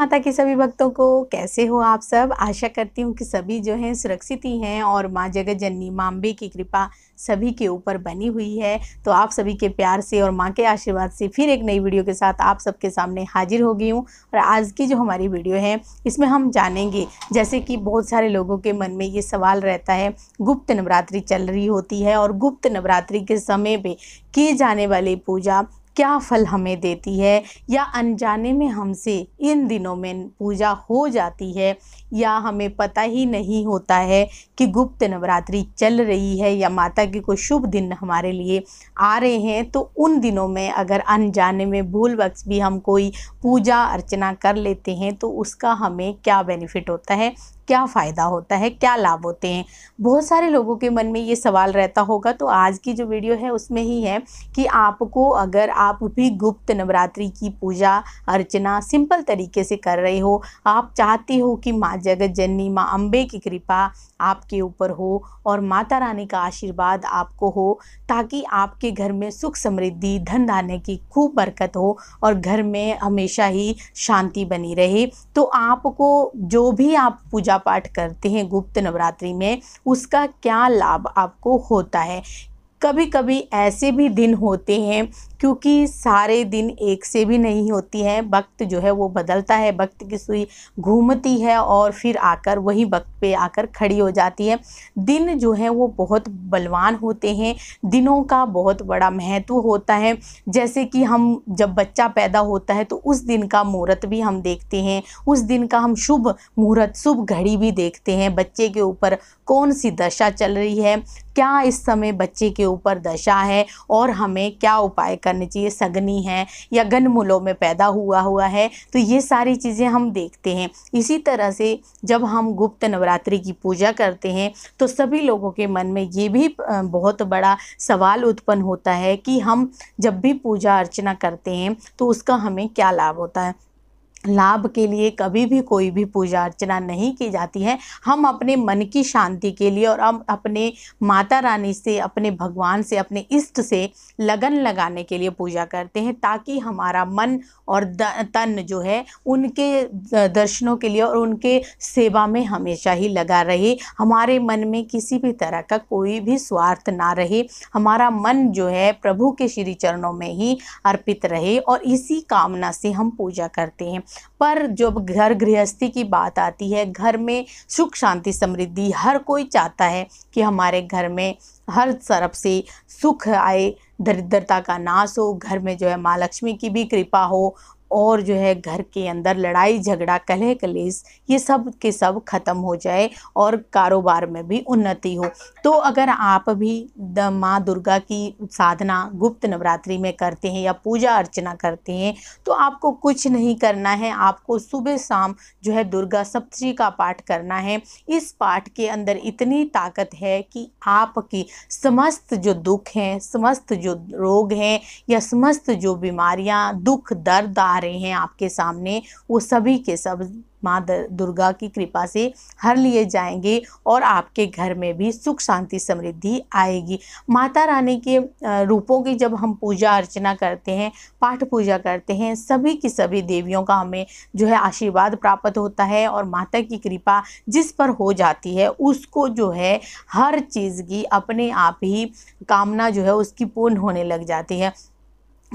माता के सभी भक्तों को कैसे हो आप सब आशा करती हूँ कि सभी जो हैं सुरक्षित ही हैं और माँ जगत जननी माँ अम्बे की कृपा सभी के ऊपर बनी हुई है तो आप सभी के प्यार से और माँ के आशीर्वाद से फिर एक नई वीडियो के साथ आप सबके सामने हाजिर हो गई हूँ और आज की जो हमारी वीडियो है इसमें हम जानेंगे जैसे कि बहुत सारे लोगों के मन में ये सवाल रहता है गुप्त नवरात्रि चल रही होती है और गुप्त नवरात्रि के समय पर किए जाने वाली पूजा क्या फल हमें देती है या अनजाने में हमसे इन दिनों में पूजा हो जाती है या हमें पता ही नहीं होता है कि गुप्त नवरात्रि चल रही है या माता के कोई शुभ दिन हमारे लिए आ रहे हैं तो उन दिनों में अगर अनजाने में भूल वक्त भी हम कोई पूजा अर्चना कर लेते हैं तो उसका हमें क्या बेनिफिट होता है क्या फ़ायदा होता है क्या लाभ होते हैं बहुत सारे लोगों के मन में ये सवाल रहता होगा तो आज की जो वीडियो है उसमें ही है कि आपको अगर आप भी गुप्त नवरात्रि की पूजा अर्चना सिंपल तरीके से कर रहे हो आप चाहते हो कि माँ जगत जननी माँ अम्बे की कृपा आपके ऊपर हो और माता रानी का आशीर्वाद आपको हो ताकि आपके घर में सुख समृद्धि धन धान्य की खूब बरकत हो और घर में हमेशा ही शांति बनी रहे तो आपको जो भी आप पूजा पाठ करते हैं गुप्त नवरात्रि में उसका क्या लाभ आपको होता है कभी कभी ऐसे भी दिन होते हैं क्योंकि सारे दिन एक से भी नहीं होती है वक्त जो है वो बदलता है वक्त की सुई घूमती है और फिर आकर वही वक्त पे आकर खड़ी हो जाती है दिन जो है वो बहुत बलवान होते हैं दिनों का बहुत बड़ा महत्व होता है जैसे कि हम जब बच्चा पैदा होता है तो उस दिन का मुहूर्त भी हम देखते हैं उस दिन का हम शुभ मुहूर्त शुभ घड़ी भी देखते हैं बच्चे के ऊपर कौन सी दशा चल रही है क्या इस समय बच्चे के ऊपर दशा है और हमें क्या उपाय कर करनी चाहिए सगनी है या गनमूलों में पैदा हुआ हुआ है तो ये सारी चीज़ें हम देखते हैं इसी तरह से जब हम गुप्त नवरात्रि की पूजा करते हैं तो सभी लोगों के मन में ये भी बहुत बड़ा सवाल उत्पन्न होता है कि हम जब भी पूजा अर्चना करते हैं तो उसका हमें क्या लाभ होता है लाभ के लिए कभी भी कोई भी पूजा अर्चना नहीं की जाती है हम अपने मन की शांति के लिए और हम अपने माता रानी से अपने भगवान से अपने इष्ट से लगन लगाने के लिए पूजा करते हैं ताकि हमारा मन और तन जो है उनके दर्शनों के लिए और उनके सेवा में हमेशा ही लगा रहे हमारे मन में किसी भी तरह का कोई भी स्वार्थ ना रहे हमारा मन जो है प्रभु के श्री चरणों में ही अर्पित रहे और इसी कामना से हम पूजा करते हैं पर जब घर गृहस्थी की बात आती है घर में सुख शांति समृद्धि हर कोई चाहता है कि हमारे घर में हर तरफ से सुख आए दरिद्रता का नाश हो घर में जो है माँ लक्ष्मी की भी कृपा हो और जो है घर के अंदर लड़ाई झगड़ा कलह कलेस ये सब के सब ख़त्म हो जाए और कारोबार में भी उन्नति हो तो अगर आप भी माँ दुर्गा की साधना गुप्त नवरात्रि में करते हैं या पूजा अर्चना करते हैं तो आपको कुछ नहीं करना है आपको सुबह शाम जो है दुर्गा सप्तशी का पाठ करना है इस पाठ के अंदर इतनी ताकत है कि आपकी समस्त जो दुख हैं समस्त जो रोग हैं या समस्त जो बीमारियाँ दुख दर्द आ रहे हैं आपके सामने वो सभी के सब माँ दुर्गा की कृपा से हर लिए जाएंगे और आपके घर में भी सुख शांति समृद्धि आएगी माता रानी के रूपों की जब हम पूजा अर्चना करते हैं पाठ पूजा करते हैं सभी की सभी देवियों का हमें जो है आशीर्वाद प्राप्त होता है और माता की कृपा जिस पर हो जाती है उसको जो है हर चीज़ की अपने आप ही कामना जो है उसकी पूर्ण होने लग जाती है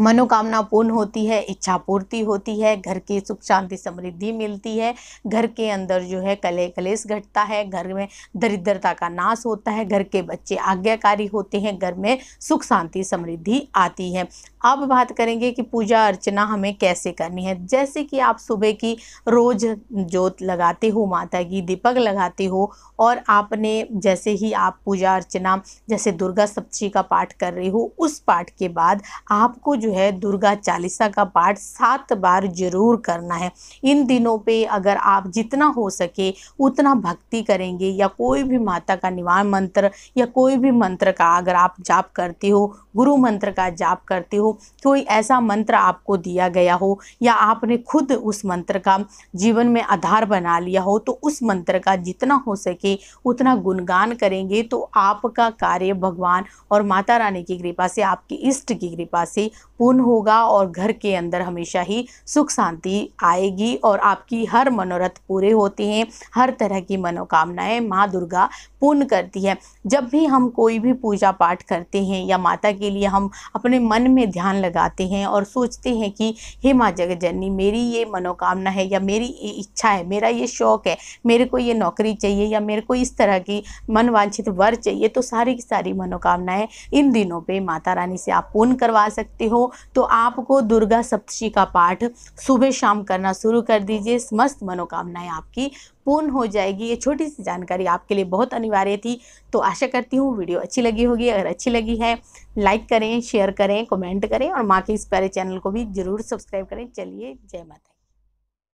मनोकामना पूर्ण होती है इच्छा पूर्ति होती है घर की सुख शांति समृद्धि मिलती है घर के अंदर जो है कले कलेश घटता है घर में दरिद्रता का नाश होता है घर के बच्चे आज्ञाकारी होते हैं घर में सुख शांति समृद्धि आती है अब बात करेंगे कि पूजा अर्चना हमें कैसे करनी है जैसे कि आप सुबह की रोज़ जोत लगाते हो माता की दीपक लगाते हो और आपने जैसे ही आप पूजा अर्चना जैसे दुर्गा सप्तशी का पाठ कर रहे हो उस पाठ के बाद आपको जो है दुर्गा चालीसा का पाठ सात बार जरूर करना है इन दिनों पे अगर आप जितना हो सके उतना भक्ति करेंगे या कोई भी माता का निवार मंत्र या कोई भी मंत्र का अगर आप जाप करते हो गुरु मंत्र का जाप करते हो कोई ऐसा मंत्र आपको दिया गया हो या आपने खुद उस मंत्र का जीवन में आधार बना लिया हो तो उस मंत्र का जितना हो सके उतना गुणगान करेंगे तो आपका कार्य भगवान और माता रानी की कृपा से आपकी इष्ट की कृपा से पूर्ण होगा और घर के अंदर हमेशा ही सुख शांति आएगी और आपकी हर मनोरथ पूरे होते हैं हर तरह की मनोकामनाएं माँ दुर्गा पूर्ण करती है जब भी हम कोई भी पूजा पाठ करते हैं या माता के लिए हम अपने मन में ध्यान लगाते हैं और सोचते हैं कि हे माँ जगत जननी मेरी ये मनोकामना है या मेरी इच्छा है मेरा ये शौक़ है मेरे को ये नौकरी चाहिए या मेरे को इस तरह की मनवांछित वर चाहिए तो सारी की सारी मनोकामनाएं इन दिनों पे माता रानी से आप पूर्ण करवा सकते हो तो आपको दुर्गा सप्तशी का पाठ सुबह शाम करना शुरू कर दीजिए समस्त मनोकामनाएं आपकी पूर्ण हो जाएगी ये छोटी सी जानकारी आपके लिए बहुत अनिवार्य थी तो आशा करती हूँ वीडियो अच्छी लगी होगी अगर अच्छी लगी है लाइक करें शेयर करें कमेंट करें और माँ के इस प्यारे चैनल को भी ज़रूर सब्सक्राइब करें चलिए जय माता